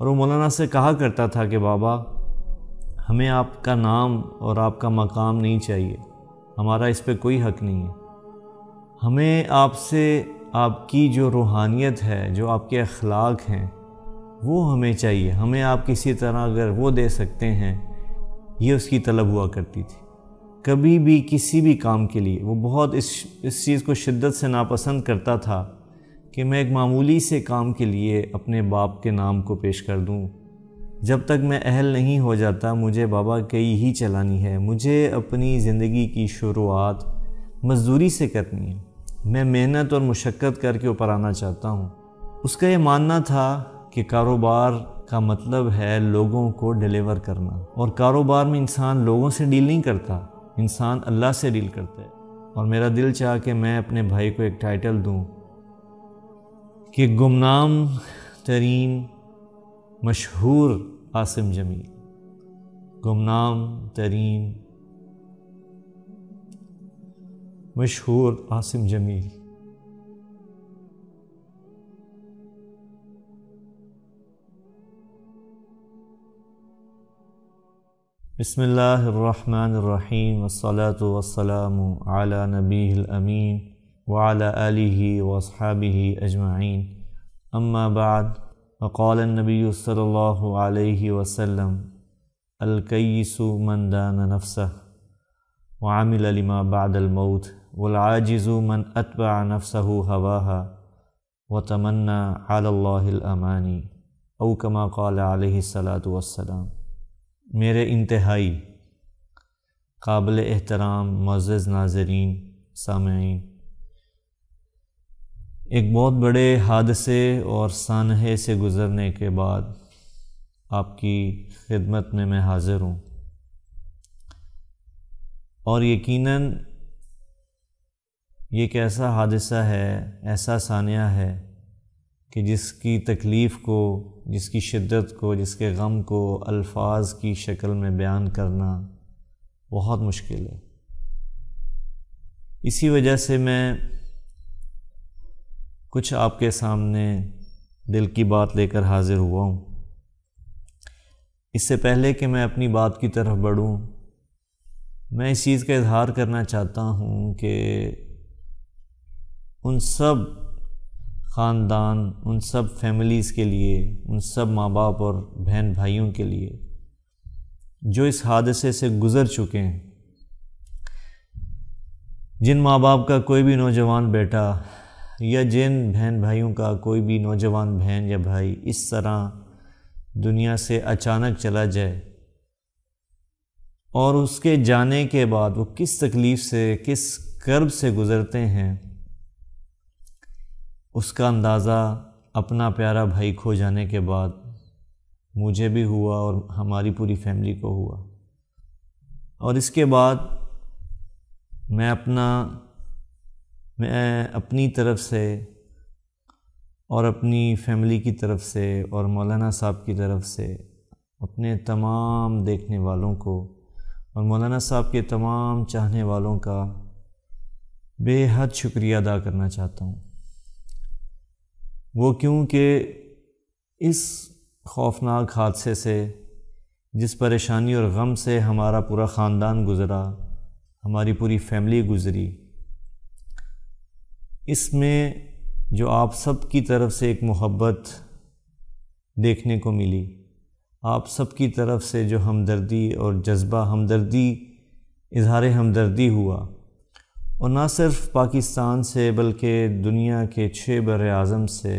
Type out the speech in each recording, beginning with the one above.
और वो मौलाना से कहा करता था कि बाबा हमें आपका नाम और आपका मकाम नहीं चाहिए हमारा इस पर कोई हक नहीं है हमें आपसे आपकी जो रूहानियत है जो आपके अखलाक हैं वो हमें चाहिए हमें आप किसी तरह अगर वो दे सकते हैं ये उसकी तलब हुआ करती थी कभी भी किसी भी काम के लिए वो बहुत इस इस चीज़ को शिद्दत से नापसंद करता था कि मैं एक मामूली से काम के लिए अपने बाप के नाम को पेश कर दूं जब तक मैं अहल नहीं हो जाता मुझे बाबा कई ही चलानी है मुझे अपनी ज़िंदगी की शुरुआत मजदूरी से करनी है मैं मेहनत और मशक्क़त करके ऊपर आना चाहता हूँ उसका ये मानना था कि कारोबार का मतलब है लोगों को डिलीवर करना और कारोबार में इंसान लोगों से डील नहीं करता इंसान अल्लाह से डील करता है और मेरा दिल चाह कि मैं अपने भाई को एक टाइटल दूँ कि गुमनाम तरीन मशहूर आसिम जमील गुमनाम तरीन मशहूर आसिम जमील बसमीम वसलात वसलाम आला नबी अमीन وعلى آله وأصحابه أجمعين أما بعد فقال النبي صلى الله عليه وسلم الكيس من دان نفسه وعمل لما بعد الموت والعاجز من أتبع نفسه هواها وتمنى على الله الأماني أو كما قال عليه الصلاة والسلام میرے انتہائی قابل احترام معزز ناظرین سامعین एक बहुत बड़े हादसे और सानहे से गुज़रने के बाद आपकी खिदमत में मैं हाज़िर हूँ और यकीनन ये एक ऐसा हादसा है ऐसा सानिया है कि जिसकी तकलीफ़ को जिसकी शिद्दत को जिसके गम को अल्फाज की शक्ल में बयान करना बहुत मुश्किल है इसी वजह से मैं कुछ आपके सामने दिल की बात लेकर हाज़िर हुआ हूँ इससे पहले कि मैं अपनी बात की तरफ बढ़ूँ मैं इस चीज़ का इजहार करना चाहता हूँ कि उन सब ख़ानदान उन सब फैमिलीज़ के लिए उन सब माँ बाप और बहन भाइयों के लिए जो इस हादसे से गुज़र चुके हैं जिन माँ बाप का कोई भी नौजवान बेटा या जिन बहन भाइयों का कोई भी नौजवान बहन या भाई इस तरह दुनिया से अचानक चला जाए और उसके जाने के बाद वो किस तकलीफ़ से किस कर्ब से गुज़रते हैं उसका अंदाज़ा अपना प्यारा भाई खो जाने के बाद मुझे भी हुआ और हमारी पूरी फैमिली को हुआ और इसके बाद मैं अपना मैं अपनी तरफ से और अपनी फैमिली की तरफ से और मौलाना साहब की तरफ से अपने तमाम देखने वालों को और मौलाना साहब के तमाम चाहने वालों का बेहद शुक्रिया अदा करना चाहता हूँ वो क्योंकि इस खौफनाक हादसे से जिस परेशानी और गम से हमारा पूरा ख़ानदान गुज़रा हमारी पूरी फैमिली गुज़री इसमें जो आप सब की तरफ से एक मोहब्बत देखने को मिली आप सब की तरफ से जो हमदर्दी और जज्बा हमदर्दी इजहार हमदर्दी हुआ और ना सिर्फ पाकिस्तान से बल्कि दुनिया के छः बर अज़म से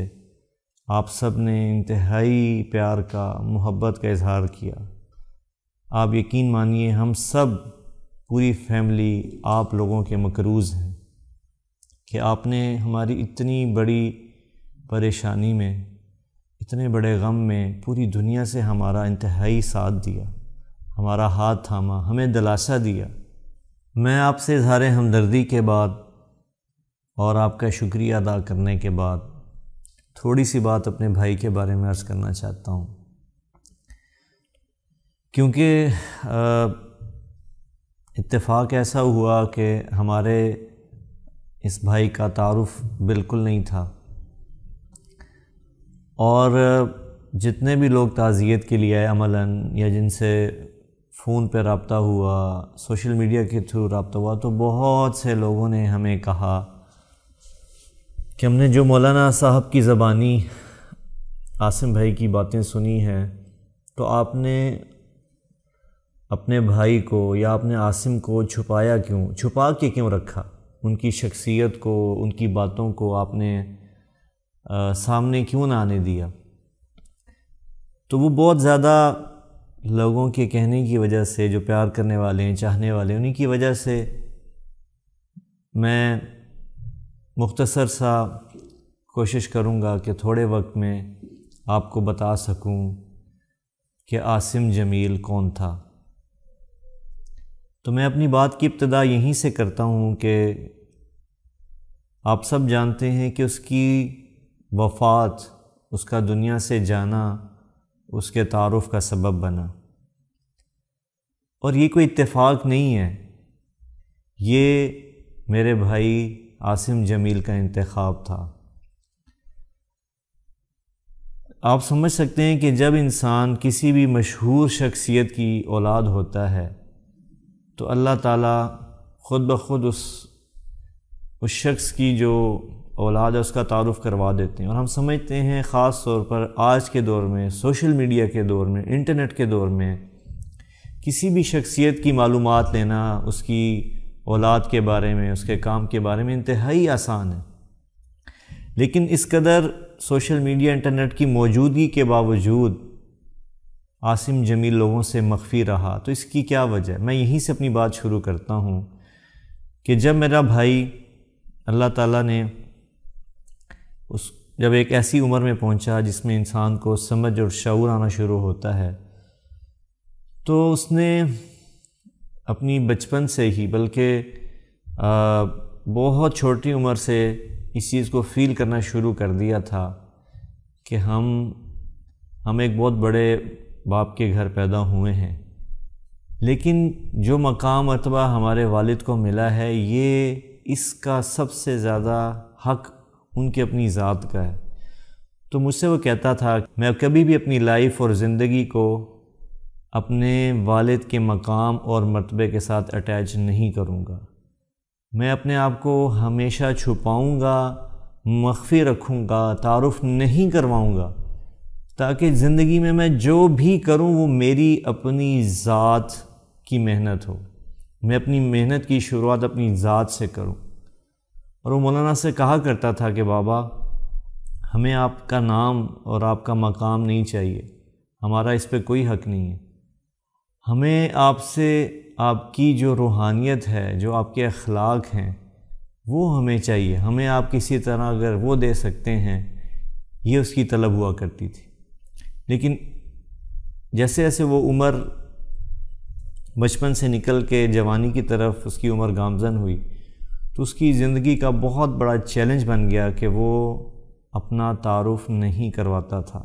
आप सब ने इंतहाई प्यार का मोहब्बत का इजहार किया आप यकीन मानिए हम सब पूरी फैमिली आप लोगों के मकरूज़ हैं कि आपने हमारी इतनी बड़ी परेशानी में इतने बड़े गम में पूरी दुनिया से हमारा इंतहाई साथ दिया हमारा हाथ थामा हमें दिलासा दिया मैं आपसे इजहार हमदर्दी के बाद और आपका शुक्रिया अदा करने के बाद थोड़ी सी बात अपने भाई के बारे में अर्ज़ करना चाहता हूँ क्योंकि इत्तेफाक ऐसा हुआ कि हमारे इस भाई का तारुफ बिल्कुल नहीं था और जितने भी लोग ताज़ियत के लिए आए अमलन या जिनसे फ़ोन पर रबता हुआ सोशल मीडिया के थ्रू रबता हुआ तो बहुत से लोगों ने हमें कहा कि हमने जो मौलाना साहब की ज़बानी आसिम भाई की बातें सुनी हैं तो आपने अपने भाई को या अपने आसिम को छुपाया क्यों छुपा के क्यों रखा उनकी शख्सियत को उनकी बातों को आपने आ, सामने क्यों ना आने दिया तो वो बहुत ज़्यादा लोगों के कहने की वजह से जो प्यार करने वाले हैं चाहने वाले हैं उन्हीं की वजह से मैं मुख्तसर सा कोशिश करूँगा कि थोड़े वक्त में आपको बता सकूँ कि आसिम जमील कौन था तो मैं अपनी बात की इब्तदा यहीं से करता हूँ कि आप सब जानते हैं कि उसकी वफात उसका दुनिया से जाना उसके तारफ़ का सबब बना और ये कोई इत्तेफाक नहीं है ये मेरे भाई आसिम जमील का इंतखब था आप समझ सकते हैं कि जब इंसान किसी भी मशहूर शख्सियत की औलाद होता है तो अल्लाह ताला ख़ुद ब खुद उस उस शख्स की जो औलाद है उसका तारुफ़ करवा देते हैं और हम समझते हैं ख़ास तौर पर आज के दौर में सोशल मीडिया के दौर में इंटरनेट के दौर में किसी भी शख्सियत की मालूम लेना उसकी औलाद के बारे में उसके काम के बारे में इंतहाई आसान है लेकिन इस कदर सोशल मीडिया इंटरनेट की मौजूदगी के बावजूद आसिम जमील लोगों से मख्फी रहा तो इसकी क्या वजह मैं यहीं से अपनी बात शुरू करता हूँ कि जब मेरा भाई अल्लाह ताला ने उस जब एक ऐसी उम्र में पहुँचा जिसमें इंसान को समझ और शूर आना शुरू होता है तो उसने अपनी बचपन से ही बल्कि बहुत छोटी उम्र से इस चीज़ को फील करना शुरू कर दिया था कि हम हम एक बहुत बड़े बाप के घर पैदा हुए हैं लेकिन जो मकाम अतबा हमारे वालिद को मिला है ये इसका सबसे ज़्यादा हक उनके अपनी ज़ात का है तो मुझसे वो कहता था मैं कभी भी अपनी लाइफ और ज़िंदगी को अपने वालिद के मकाम और मरतबे के साथ अटैच नहीं करूँगा मैं अपने आप को हमेशा छुपाऊँगा मख्फी रखूँगा तारफ़ नहीं करवाऊँगा ताकि ज़िंदगी में मैं जो भी करूँ वो मेरी अपनी ज़ात की मेहनत हो मैं अपनी मेहनत की शुरुआत अपनी ज़ात से करूँ और वो मौलाना से कहा करता था कि बाबा हमें आपका नाम और आपका मकाम नहीं चाहिए हमारा इस पर कोई हक नहीं है हमें आपसे आपकी जो रूहानियत है जो आपके अखलाक हैं वो हमें चाहिए हमें आप किसी तरह अगर वो दे सकते हैं ये उसकी तलब हुआ करती थी लेकिन जैसे जैसे वो उम्र बचपन से निकल के जवानी की तरफ उसकी उम्र गामजन हुई तो उसकी ज़िंदगी का बहुत बड़ा चैलेंज बन गया कि वो अपना तारुफ नहीं करवाता था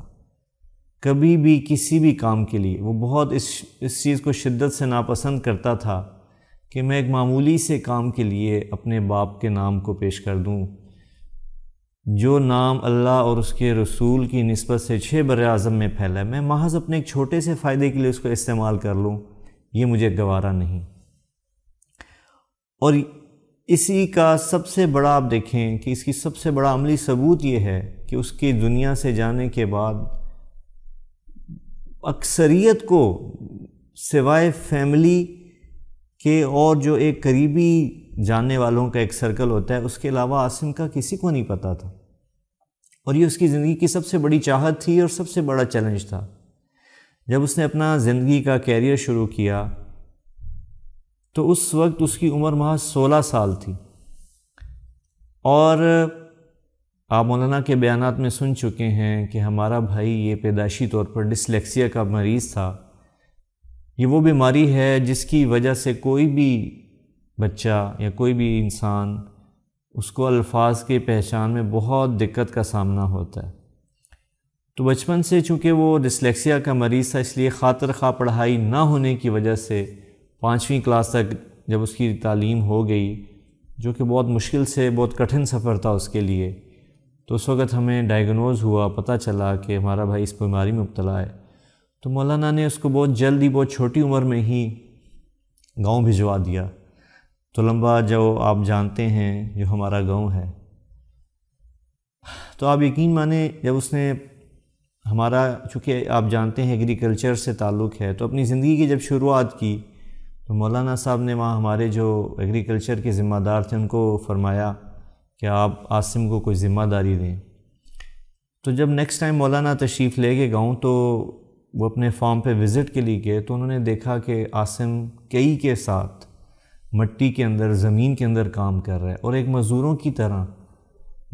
कभी भी किसी भी काम के लिए वो बहुत इस इस चीज़ को शिद्दत से नापसंद करता था कि मैं एक मामूली से काम के लिए अपने बाप के नाम को पेश कर दूं जो नाम अल्लाह और उसके रसूल की नस्बत से छः बर अज़म में फैला है मैं महज अपने एक छोटे से फ़ायदे के लिए उसको इस्तेमाल कर लूँ ये मुझे गवारा नहीं और इसी का सबसे बड़ा आप देखें कि इसकी सबसे बड़ा अमली सबूत ये है कि उसकी दुनिया से जाने के बाद अक्सरियत को सिवाय फैमिली के और जो एक करीबी जानने वालों का एक सर्कल होता है उसके अलावा आसिम का किसी को नहीं पता था और ये उसकी ज़िंदगी की सबसे बड़ी चाहत थी और सबसे बड़ा चैलेंज था जब उसने अपना ज़िंदगी का कैरियर शुरू किया तो उस वक्त उसकी उम्र महज सोलह साल थी और आप मौलाना के बयान में सुन चुके हैं कि हमारा भाई ये पैदाशी तौर पर डिसलेक्सिया का मरीज़ था ये वो बीमारी है जिसकी वजह से कोई भी बच्चा या कोई भी इंसान उसको अल्फाज की पहचान में बहुत दिक्कत का सामना होता है तो बचपन से चूँकि वो डिसलेक्सिया का मरीज़ था इसलिए ख़ातर खा पढ़ाई ना होने की वजह से पाँचवीं क्लास तक जब उसकी तालीम हो गई जो कि बहुत मुश्किल से बहुत कठिन सफ़र था उसके लिए तो उस वक़्त हमें डायग्नोज हुआ पता चला कि हमारा भाई इस बीमारी में मुबतला है तो मौलाना ने उसको बहुत जल्दी बहुत छोटी उम्र में ही गांव भिजवा दिया तो लंबा जो आप जानते हैं जो हमारा गांव है तो आप यकीन माने जब उसने हमारा चूँकि आप जानते हैं एग्रीकल्चर से ताल्लुक़ है तो अपनी ज़िंदगी की जब शुरुआत की तो मौलाना साहब ने वहाँ हमारे जो एग्रीकल्चर के ज़िम्मेदार थे उनको फरमाया कि आप आसिम को कोई ज़िम्मेदारी दें तो जब नेक्स्ट टाइम मौलाना तशरीफ़ ले गए गाँव तो वो अपने फार्म पे विज़िट के लिए गए तो उन्होंने देखा कि आसिम कई के साथ मट्टी के अंदर ज़मीन के अंदर काम कर रहा है और एक मज़दूरों की तरह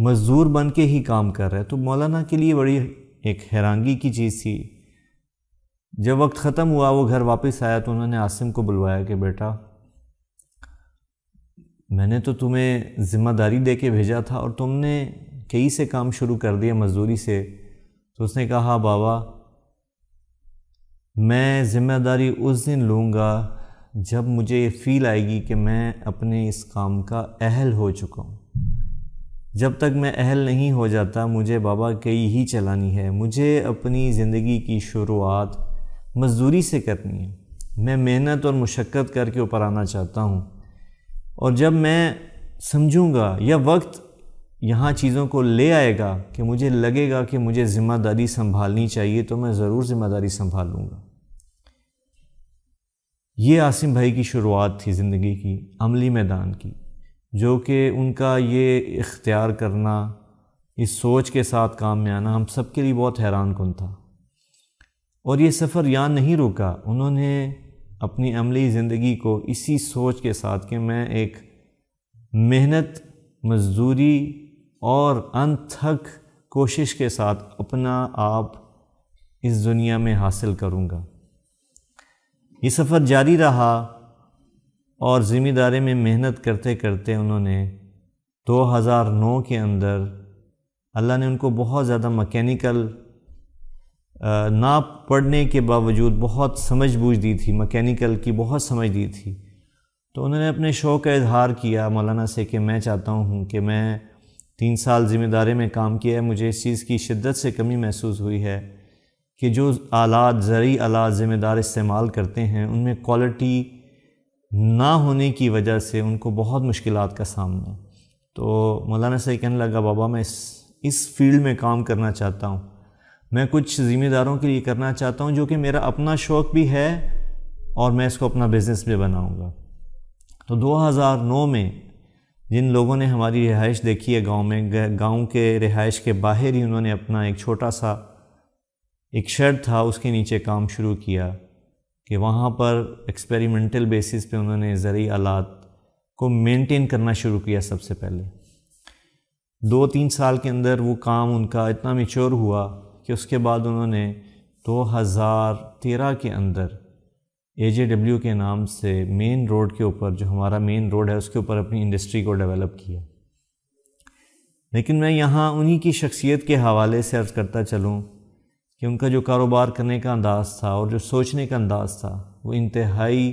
मज़दूर बन के ही काम कर रहा है तो मौलाना के लिए बड़ी एक हैरानगी की चीज़ थी जब वक्त ख़त्म हुआ वो घर वापस आया तो उन्होंने आसिम को बुलवाया कि बेटा मैंने तो तुम्हें ज़िम्मेदारी दे के भेजा था और तुमने कई से काम शुरू कर दिया मज़दूरी से तो उसने कहा बाबा मैं ज़िम्मेदारी उस दिन लूँगा जब मुझे ये फील आएगी कि मैं अपने इस काम का अहल हो चुका हूँ जब तक मैं अहल नहीं हो जाता मुझे बाबा कई ही चलानी है मुझे अपनी ज़िंदगी की शुरुआत मज़दूरी से करनी है मैं मेहनत और मशक्क़त करके ऊपर आना चाहता हूँ और जब मैं समझूँगा या वक्त यहाँ चीज़ों को ले आएगा कि मुझे लगेगा कि मुझे ज़िम्मेदारी संभालनी चाहिए तो मैं ज़रूर ज़िम्मेदारी संभालूँगा ये आसिम भाई की शुरुआत थी ज़िंदगी की अमली मैदान की जो कि उनका ये इख्तियार करना इस सोच के साथ काम में आना हम सब के लिए बहुत हैरान कन था और ये सफ़र यहाँ नहीं रुका उन्होंने अपनी अमली ज़िंदगी को इसी सोच के साथ कि मैं एक मेहनत मजदूरी और अनथक कोशिश के साथ अपना आप इस दुनिया में हासिल करूँगा ये सफ़र जारी रहा और ज़िम्मेदारी में मेहनत करते करते उन्होंने 2009 के अंदर अल्लाह ने उनको बहुत ज़्यादा मकैनिकल ना पढ़ने के बावजूद बहुत समझ बूझ दी थी मकैनिकल की बहुत समझ दी थी तो उन्होंने अपने शौक़ का इजहार किया मौलाना से कि मैं चाहता हूँ कि मैं तीन साल ज़िम्मेदारी में काम किया है मुझे इस चीज़ की शिद्दत से कमी महसूस हुई है कि जो आलात ज़रूरी आलात ज़िम्मेदार इस्तेमाल करते हैं उनमें क्वालिटी ना होने की वजह से उनको बहुत मुश्किल का सामना तो मौलाना सही कहने लगा बाबा मैं इस इस फील्ड में काम करना चाहता हूँ मैं कुछ ज़िम्मेदारों के लिए करना चाहता हूँ जो कि मेरा अपना शौक़ भी है और मैं इसको अपना बिज़नेस भी बनाऊँगा तो 2009 में जिन लोगों ने हमारी रिहाइश देखी है गांव में गांव के रिहाइश के बाहर ही उन्होंने अपना एक छोटा सा एक शर्त था उसके नीचे काम शुरू किया कि वहाँ पर एक्सपेरिमेंटल बेसिस पे उन्होंने ज़रिए आलात को मेंटेन करना शुरू किया सबसे पहले दो तीन साल के अंदर वो काम उनका इतना मेच्योर हुआ कि उसके बाद उन्होंने 2013 के अंदर ए जे डब्ल्यू के नाम से मेन रोड के ऊपर जो हमारा मेन रोड है उसके ऊपर अपनी इंडस्ट्री को डेवलप किया लेकिन मैं यहाँ उन्हीं की शख्सियत के हवाले से अर्ज़ करता चलूँ कि उनका जो कारोबार करने का अंदाज़ था और जो सोचने का अंदाज़ था वो इंतहाई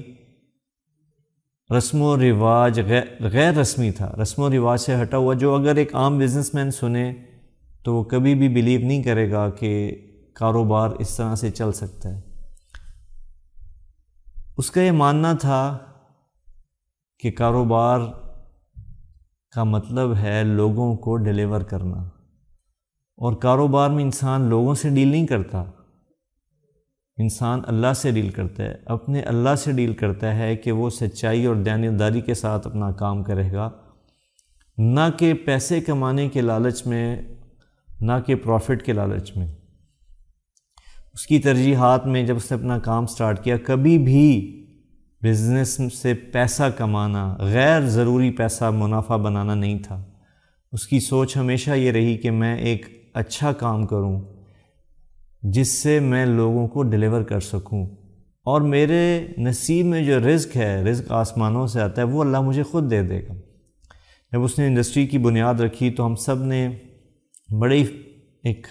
रस्म व रिवाज गैर रस्मी था रस्म व रिवाज से हटा हुआ जो अगर एक आम मैन सुने तो वो कभी भी बिलीव नहीं करेगा कि कारोबार इस तरह से चल सकता है उसका ये मानना था कि कारोबार का मतलब है लोगों को डिलीवर करना और कारोबार में इंसान लोगों से डील नहीं करता इंसान अल्लाह से डील करता है अपने अल्लाह से डील करता है कि वो सच्चाई और दैनदारी के साथ अपना काम करेगा ना कि पैसे कमाने के लालच में ना कि प्रॉफिट के लालच में उसकी तरजीहत में जब उसने अपना काम स्टार्ट किया कभी भी बिज़नेस से पैसा कमाना गैर ज़रूरी पैसा मुनाफा बनाना नहीं था उसकी सोच हमेशा ये रही कि मैं एक अच्छा काम करूं, जिससे मैं लोगों को डिलीवर कर सकूं और मेरे नसीब में जो रिज़्क है रिज़्क आसमानों से आता है वो अल्लाह मुझे ख़ुद दे देगा जब उसने इंडस्ट्री की बुनियाद रखी तो हम सब ने बड़े एक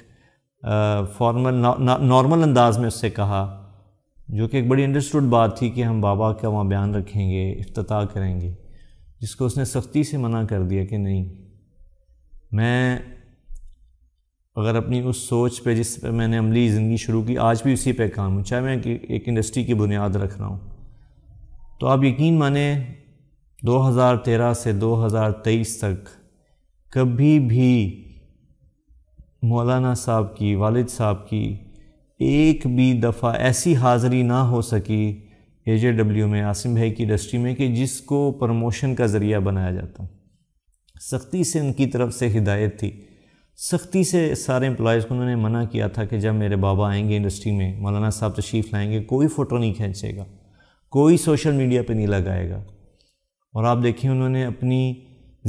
फॉर्मल नॉर्मल अंदाज में उससे कहा जो कि एक बड़ी अंडरस्टूड बात थी कि हम बाबा का वहाँ बयान रखेंगे अफ्ताह करेंगे जिसको उसने सख्ती से मना कर दिया कि नहीं मैं अगर अपनी उस सोच पे जिस पे मैंने अमली ज़िंदगी शुरू की आज भी उसी पे काम हूँ चाहे मैं एक इंडस्ट्री की बुनियाद रख रहा हूँ तो आप यकीन माने 2013 से 2023 तक कभी भी मौलाना साहब की वालिद साहब की एक भी दफ़ा ऐसी हाज़री ना हो सकी ए जे डब्ल्यू में आसिम भाई की इंडस्ट्री में कि जिसको प्रमोशन का ज़रिया बनाया जाता सख्ती से उनकी तरफ से हिदायत थी सख्ती से सारे एम्प्लॉज़ को उन्होंने मना किया था कि जब मेरे बाबा आएंगे इंडस्ट्री में मौलाना साहब तशीफ लाएंगे कोई फ़ोटो नहीं खींचेगा कोई सोशल मीडिया पे नहीं लगाएगा और आप देखिए उन्होंने अपनी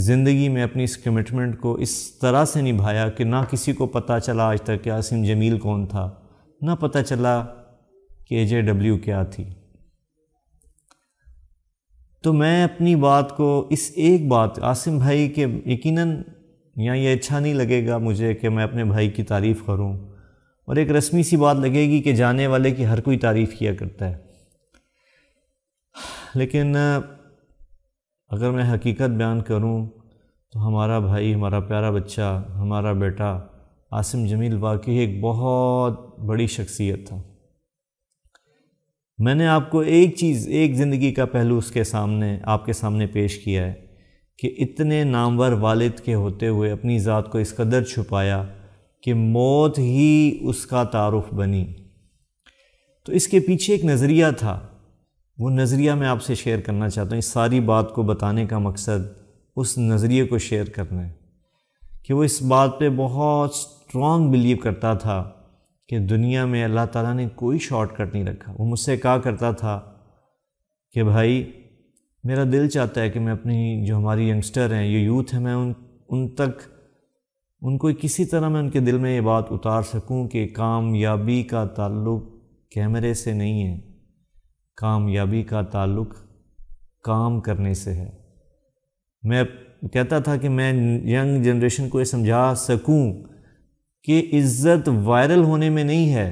ज़िंदगी में अपनी इस कमिटमेंट को इस तरह से निभाया कि ना किसी को पता चला आज तक कि आसिम जमील कौन था ना पता चला कि जे डब्ल्यू क्या थी तो मैं अपनी बात को इस एक बात आसिम भाई के यकीनन या ये अच्छा नहीं लगेगा मुझे कि मैं अपने भाई की तारीफ़ करूँ और एक रस्मी सी बात लगेगी कि जाने वाले की हर कोई तारीफ़ किया करता है लेकिन अगर मैं हकीकत बयान करूं तो हमारा भाई हमारा प्यारा बच्चा हमारा बेटा आसिम जमील वाकई एक बहुत बड़ी शख्सियत था मैंने आपको एक चीज़ एक ज़िंदगी का पहलू उसके सामने आपके सामने पेश किया है कि इतने नामवर वालिद के होते हुए अपनी ज़ात को इस कदर छुपाया कि मौत ही उसका तारफ़ बनी तो इसके पीछे एक नज़रिया था वो नज़रिया मैं आपसे शेयर करना चाहता हूँ इस सारी बात को बताने का मकसद उस नज़रिए को शेयर करना है कि वो इस बात पे बहुत स्ट्रॉन्ग बिलीव करता था कि दुनिया में अल्लाह ताला ने कोई शॉर्टकट नहीं रखा वो मुझसे कहा करता था कि भाई मेरा दिल चाहता है कि मैं अपनी जो हमारी यंगस्टर हैं ये यूथ है मैं उन उन तक उनको किसी तरह मैं उनके दिल में ये बात उतार सकूं कि कामयाबी का ताल्लुक कैमरे से नहीं है कामयाबी का ताल्लुक काम करने से है मैं कहता था कि मैं यंग जनरेशन को ये समझा सकूं कि इज़्ज़त वायरल होने में नहीं है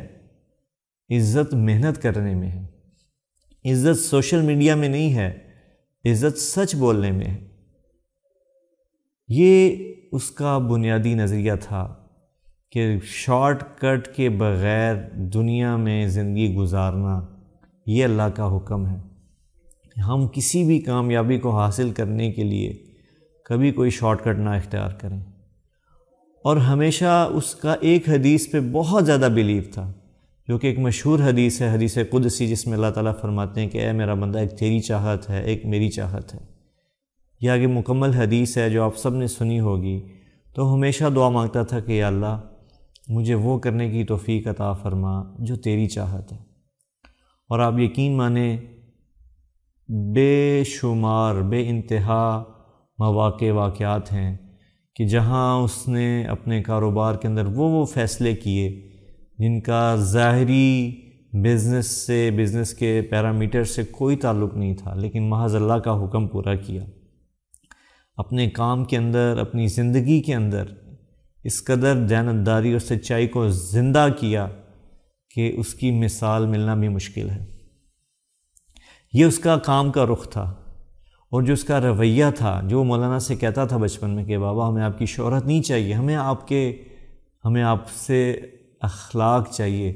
इज़्ज़त मेहनत करने में है इज़्ज़त सोशल मीडिया में नहीं है इज़्ज़त सच बोलने में है ये उसका बुनियादी नज़रिया था कि शॉर्टकट के बग़ैर दुनिया में ज़िंदगी गुजारना ये अल्लाह का हुक्म है हम किसी भी कामयाबी को हासिल करने के लिए कभी कोई शॉर्टकट ना इख्तियार करें और हमेशा उसका एक हदीस पे बहुत ज़्यादा बिलीव था जो कि एक मशहूर हदीस है हदीस कुदसी जिसमें अल्लाह ताला फरमाते हैं कि ए मेरा बंदा एक तेरी चाहत है एक मेरी चाहत है यह आगे मुकम्मल हदीस है जो आप सब ने सुनी होगी तो हमेशा दुआ मांगता था कि अल्लाह मुझे वो करने की तोफ़ी अता फरमा जो तेरी चाहत है और आप यकीन माने बेशुमार बे इंतहा मवाक़ वाक़ात हैं कि जहाँ उसने अपने कारोबार के अंदर वो वो फ़ैसले किए जिनका ज़ाहरी बिज़नेस से बिज़नेस के पैरामीटर से कोई ताल्लुक़ नहीं था लेकिन महज अल्लाह का हुक्म पूरा किया अपने काम के अंदर अपनी ज़िंदगी के अंदर इस कदर जानतदारी और सच्चाई को ज़िंदा किया कि उसकी मिसाल मिलना भी मुश्किल है ये उसका काम का रुख था और जो उसका रवैया था जो मौलाना से कहता था बचपन में कि बाबा हमें आपकी शहरत नहीं चाहिए हमें आपके हमें आपसे अखलाक चाहिए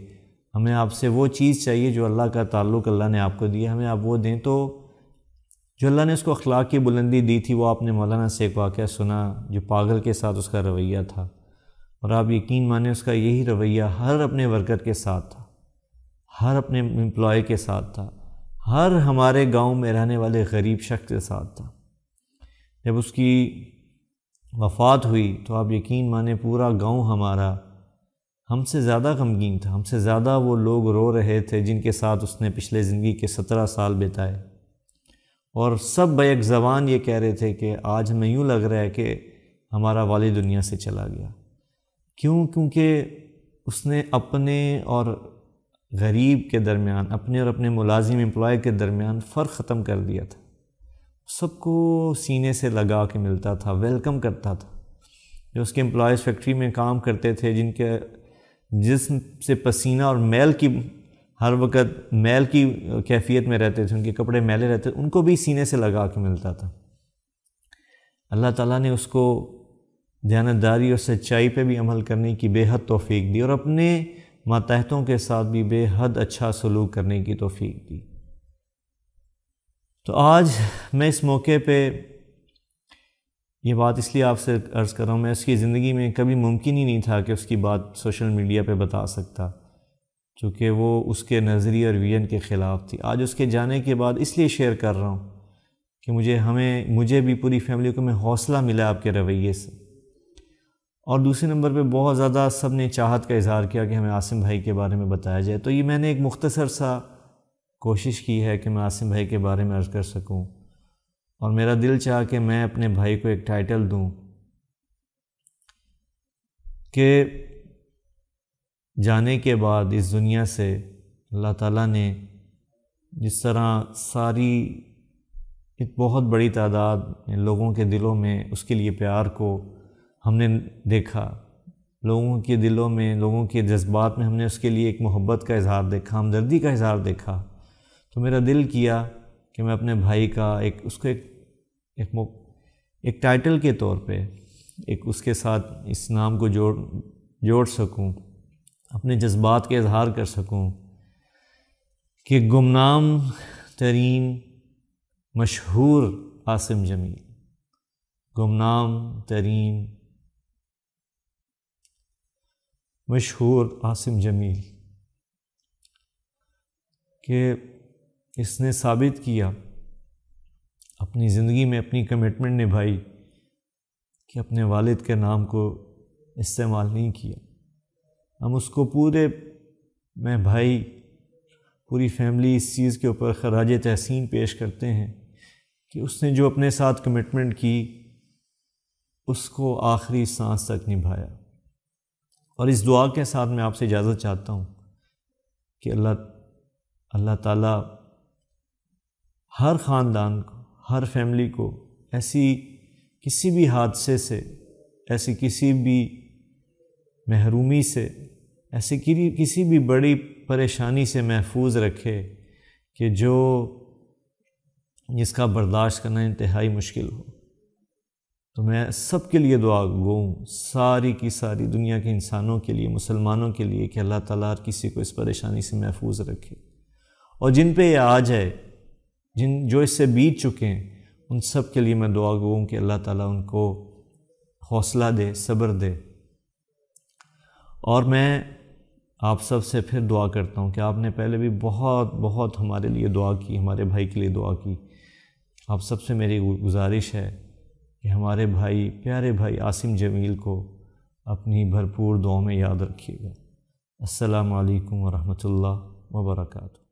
हमें आपसे वो चीज़ चाहिए जो अल्लाह का ताल्लुक अल्लाह ने आपको दिया हमें आप वो दें तो जो अल्लाह ने उसको अखलाक की बुलंदी दी थी वो आपने मौलाना से एक वाक़ सुना जो पागल के साथ उसका रवैया था और आप यकीन माने उसका यही रवैया हर अपने वर्कर के साथ था हर अपने एम्प्लॉय के साथ था हर हमारे गांव में रहने वाले गरीब शख्स के साथ था जब उसकी वफात हुई तो आप यकीन माने पूरा गांव हमारा हमसे ज़्यादा गमगीन था हमसे ज़्यादा वो लोग रो रहे थे जिनके साथ उसने पिछले ज़िंदगी के सत्रह साल बिताए और सब बैक जबान ये कह रहे थे कि आज हमें यूँ लग रहा है कि हमारा वाली दुनिया से चला गया क्यों क्योंकि उसने अपने और गरीब के दरमियान अपने और अपने मुलाजिम एम्प्लॉय के दरमियान फ़र्क ख़त्म कर दिया था सबको सीने से लगा के मिलता था वेलकम करता था जो उसके एम्प्लॉयज़ फैक्ट्री में काम करते थे जिनके जिसम से पसीना और मैल की हर वक्त मैल की कैफियत में रहते थे उनके कपड़े मैले रहते थे उनको भी सीने से लगा के मिलता था अल्लाह ताला ने उसको दयानतदारी और सच्चाई पे भी अमल करने की बेहद तोफ़ी दी और अपने मातहतों के साथ भी बेहद अच्छा सलूक करने की तोफ़ी दी तो आज मैं इस मौके पे ये बात इसलिए आपसे अर्ज़ कर रहा हूँ मैं उसकी ज़िंदगी में कभी मुमकिन ही नहीं था कि उसकी बात सोशल मीडिया पे बता सकता चूँकि वो उसके नज़रिए और विजन के ख़िलाफ़ थी आज उसके जाने के बाद इसलिए शेयर कर रहा हूँ कि मुझे हमें मुझे भी पूरी फैमिली को मैं हौसला मिला आपके रवैये से और दूसरे नंबर पे बहुत ज़्यादा सब ने चाहत का इजहार किया कि हमें आसिम भाई के बारे में बताया जाए तो ये मैंने एक मुख्तसर सा कोशिश की है कि मैं आसिम भाई के बारे में अर्ज़ कर सकूँ और मेरा दिल चाह कि मैं अपने भाई को एक टाइटल दूं कि जाने के बाद इस दुनिया से अल्लाह ताला ने जिस तरह सारी एक बहुत बड़ी तादाद लोगों के दिलों में उसके लिए प्यार को हमने देखा लोगों के दिलों में लोगों के जज्बात में हमने उसके लिए एक मोहब्बत का इजहार देखा हमदर्दी का इजहार देखा तो मेरा दिल किया कि मैं अपने भाई का एक उसको एक एक एक टाइटल के तौर पे एक उसके साथ इस नाम को जोड़ जोड़ सकूं अपने जज्बात के इजहार कर सकूं कि गुमनाम तरीन मशहूर आसिम जमील गुमनाम तरीन मशहूर आसिम जमील के इसने साबित किया अपनी ज़िंदगी में अपनी कमिटमेंट निभाई कि अपने वालिद के नाम को इस्तेमाल नहीं किया हम उसको पूरे मैं भाई पूरी फैमिली इस चीज़ के ऊपर खराज तहसीन पेश करते हैं कि उसने जो अपने साथ कमिटमेंट की उसको आखिरी सांस तक निभाया और इस दुआ के साथ मैं आपसे इजाज़त चाहता हूँ कि अल्लाह अल्लाह ताला हर ख़ानदान को हर फैमिली को ऐसी किसी भी हादसे से ऐसी किसी भी महरूमी से ऐसी किसी भी बड़ी परेशानी से महफूज रखे कि जो जिसका बर्दाश्त करना इंतहाई मुश्किल हो तो मैं सब के लिए दुआ गूँ सारी की सारी दुनिया के इंसानों के लिए मुसलमानों के लिए कि अल्लाह ताला हर किसी को इस परेशानी से महफूज रखे और जिन पे ये आ जाए जिन जो इससे बीत चुके हैं उन सब के लिए मैं दुआ गो कि अल्लाह ताला उनको हौसला दे सब्र दे और मैं आप सब से फिर दुआ करता हूँ कि आपने पहले भी बहुत बहुत हमारे लिए दुआ की हमारे भाई के लिए दुआ की आप सब से मेरी गुजारिश है कि हमारे भाई प्यारे भाई आसिम जमील को अपनी भरपूर दुआ में याद रखिएगा असलकम वरहमल वर्का